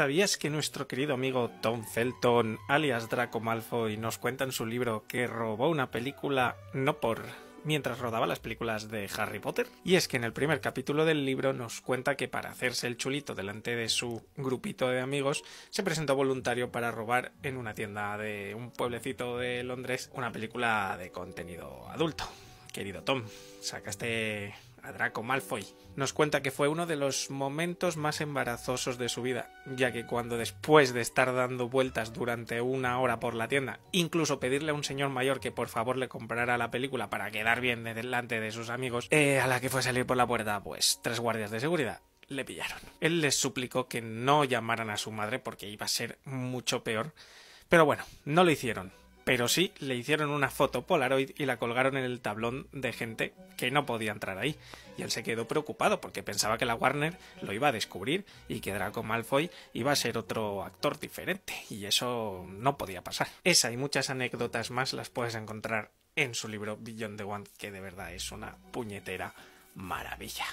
¿Sabías que nuestro querido amigo Tom Felton, alias Draco Malfoy, nos cuenta en su libro que robó una película no por mientras rodaba las películas de Harry Potter? Y es que en el primer capítulo del libro nos cuenta que para hacerse el chulito delante de su grupito de amigos, se presentó voluntario para robar en una tienda de un pueblecito de Londres una película de contenido adulto. Querido Tom, sacaste a Draco Malfoy. Nos cuenta que fue uno de los momentos más embarazosos de su vida, ya que cuando después de estar dando vueltas durante una hora por la tienda, incluso pedirle a un señor mayor que por favor le comprara la película para quedar bien delante de sus amigos, eh, a la que fue a salir por la puerta, pues tres guardias de seguridad le pillaron. Él les suplicó que no llamaran a su madre porque iba a ser mucho peor, pero bueno, no lo hicieron pero sí le hicieron una foto Polaroid y la colgaron en el tablón de gente que no podía entrar ahí. Y él se quedó preocupado porque pensaba que la Warner lo iba a descubrir y que Draco Malfoy iba a ser otro actor diferente. Y eso no podía pasar. Esa y muchas anécdotas más las puedes encontrar en su libro Beyond the One, que de verdad es una puñetera maravilla.